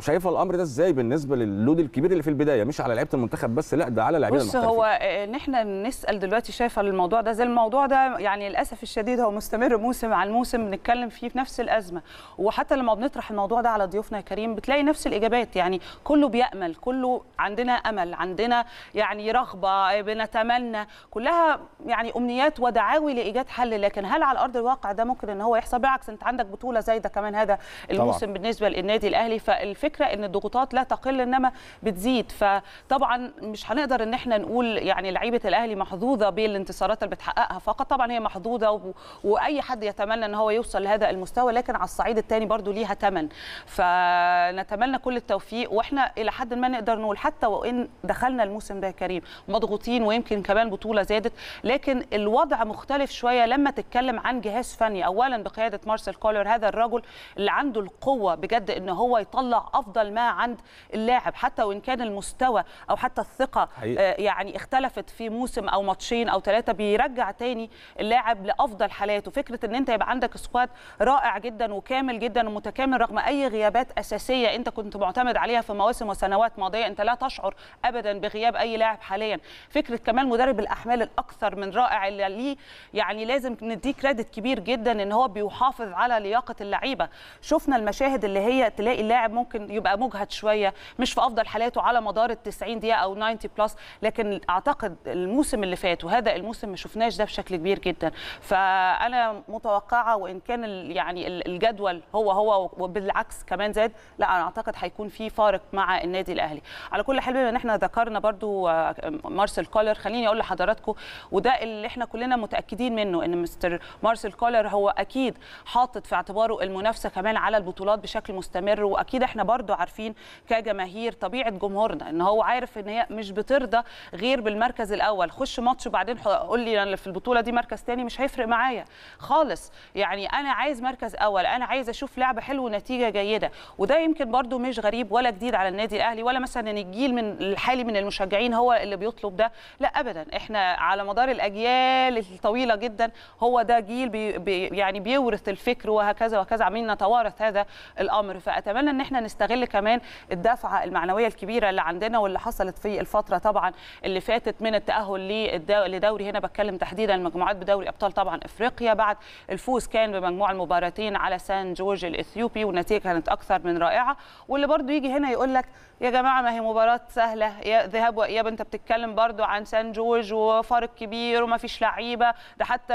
شايفه الامر ده ازاي بالنسبه للود الكبير اللي في البدايه مش على لعيبه المنتخب بس لا ده على لعيبه المحترفين بص هو ان احنا نسال دلوقتي شايفه الموضوع ده زي الموضوع ده يعني للاسف الشديد هو مستمر موسم عن موسم بنتكلم فيه في نفس الازمه وحتى لما بنطرح الموضوع ده على ضيوفنا يا كريم بتلاقي نفس الاجابات يعني كله بيامل كله عندنا امل عندنا يعني رغبه بنتمنى كلها يعني امنيات ودعاوي لايجاد حل لكن هل على ارض الواقع ده ممكن ان هو يحصل بالعكس انت عندك بطوله زايده كمان هذا الموسم طبعا. بالنسبه للنادي الاهلي فالفكره الفكره ان الضغوطات لا تقل انما بتزيد فطبعا مش هنقدر ان احنا نقول يعني لعيبه الاهلي محظوظه بالانتصارات اللي بتحققها فقط طبعا هي محظوظه و... واي حد يتمنى ان هو يوصل لهذا المستوى لكن على الصعيد الثاني برضو ليها ثمن فنتمنى كل التوفيق واحنا الى حد ما نقدر نقول حتى وان دخلنا الموسم ده يا كريم مضغوطين ويمكن كمان بطوله زادت لكن الوضع مختلف شويه لما تتكلم عن جهاز فني اولا بقياده مارسيل كولر هذا الرجل اللي عنده القوه بجد ان هو يطلع افضل ما عند اللاعب حتى وان كان المستوى او حتى الثقه آه، يعني اختلفت في موسم او ماتشين او ثلاثه بيرجع تاني اللاعب لافضل حالاته فكره ان انت يبقى عندك سكواد رائع جدا وكامل جدا ومتكامل رغم اي غيابات اساسيه انت كنت معتمد عليها في مواسم وسنوات ماضيه انت لا تشعر ابدا بغياب اي لاعب حاليا فكره كمان مدرب الاحمال الاكثر من رائع اللي ليه يعني لازم نديه كريدت كبير جدا ان هو بيحافظ على لياقه اللعيبه شفنا المشاهد اللي هي تلاقي اللاعب ممكن يبقى مجهد شويه مش في افضل حالاته على مدار ال 90 دقيقه او 90 بلس لكن اعتقد الموسم اللي فات وهذا الموسم ما شفناش ده بشكل كبير جدا فانا متوقعه وان كان يعني الجدول هو هو وبالعكس كمان زاد لا انا اعتقد هيكون في فارق مع النادي الاهلي على كل حال بما ان احنا ذكرنا برضو آه، مارسيل كولر خليني اقول لحضراتكم وده اللي احنا كلنا متاكدين منه ان مستر مارسيل كولر هو اكيد حاطط في اعتباره المنافسه كمان على البطولات بشكل مستمر واكيد احنا برضو برده عارفين كجماهير طبيعه جمهورنا ان هو عارف ان هي مش بترضى غير بالمركز الاول خش ماتش وبعدين قول لي انا في البطوله دي مركز تاني مش هيفرق معايا خالص يعني انا عايز مركز اول انا عايز اشوف لعبه حلوه ونتيجه جيده وده يمكن برده مش غريب ولا جديد على النادي الاهلي ولا مثلا الجيل من الحالي من المشجعين هو اللي بيطلب ده لا ابدا احنا على مدار الاجيال الطويله جدا هو ده جيل بي بي يعني بيورث الفكر وهكذا وهكذا عمالين نتوارث هذا الامر فاتمنى ان احنا نستغل نستغل كمان الدفعه المعنويه الكبيره اللي عندنا واللي حصلت في الفتره طبعا اللي فاتت من التاهل لدوري هنا بتكلم تحديدا المجموعات بدوري ابطال طبعا افريقيا بعد الفوز كان بمجموع المباراتين على سان جورج الاثيوبي والنتيجه كانت اكثر من رائعه واللي برضو يجي هنا يقول لك يا جماعه ما هي مباراه سهله يا ذهاب واياب انت بتتكلم برضو عن سان جورج وفارق كبير وما فيش لعيبه ده حتى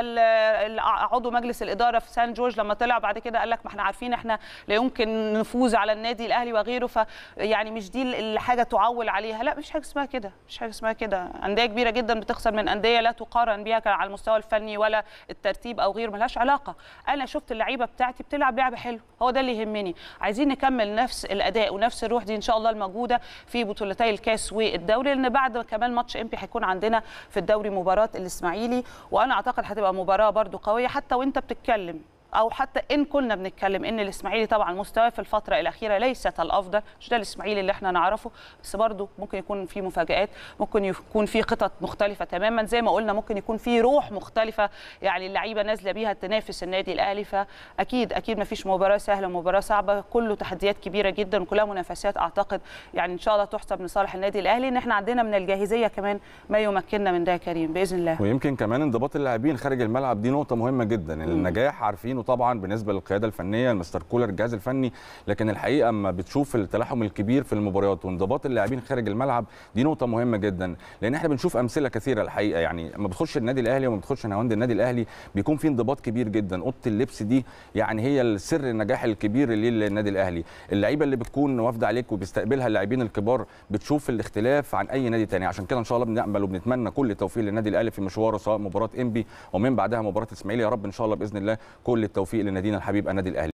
عضو مجلس الاداره في سان جورج لما طلع بعد كده قال لك ما احنا عارفين احنا لا يمكن نفوز على النادي الاهلي وغيره فيعني مش دي الحاجه تعول عليها لا مش حاجه اسمها كده مش حاجه اسمها كده انديه كبيره جدا بتخسر من انديه لا تقارن بها على المستوى الفني ولا الترتيب او غيره ملهاش علاقه انا شفت اللعيبه بتاعتي بتلعب لعبه حلوه هو ده اللي يهمني عايزين نكمل نفس الاداء ونفس الروح دي ان شاء الله الموجوده في بطولتي الكاس والدوري لان بعد كمان ماتش امبي هيكون عندنا في الدوري مباراه الاسماعيلي وانا اعتقد هتبقى مباراه برده قويه حتى وانت بتتكلم او حتى ان كنا بنتكلم ان الاسماعيلي طبعا مستواه في الفتره الاخيره ليست الافضل مش ده الاسماعيلي اللي احنا نعرفه بس برضه ممكن يكون في مفاجات ممكن يكون في خطط مختلفه تماما زي ما قلنا ممكن يكون في روح مختلفه يعني اللعيبه نازله بيها تنافس النادي الاهلي فاكيد اكيد ما فيش مباراه سهله ومباراه صعبه كله تحديات كبيره جدا وكلها منافسات اعتقد يعني ان شاء الله تحسب لصالح النادي الاهلي ان احنا عندنا من الجاهزيه كمان ما يمكننا من ده يا كريم باذن الله ويمكن كمان انضباط اللاعبين خارج الملعب دي نقطه مهمه جدا النجاح عارفين عارفينه طبعا بالنسبه للقياده الفنيه المستر كولر الجهاز الفني لكن الحقيقه اما بتشوف التلاحم الكبير في المباريات وانضباط اللاعبين خارج الملعب دي نقطه مهمه جدا لان احنا بنشوف امثله كثيره الحقيقه يعني اما بتخش النادي الاهلي وما بتخش نواند النادي الاهلي بيكون في انضباط كبير جدا اوضه اللبس دي يعني هي السر النجاح الكبير للنادي الاهلي اللعيبه اللي بتكون وافده عليك وبيستقبلها اللاعبين الكبار بتشوف الاختلاف عن اي نادي تاني عشان كده ان شاء الله بنامل وبنتمنى كل التوفيق للنادي الاهلي في مشواره سواء مباراه انبي ومن بعدها مباراه الاسماعيلي يا رب ان شاء الله باذن الله كل التوفيق لنادينا الحبيب النادي الاهلي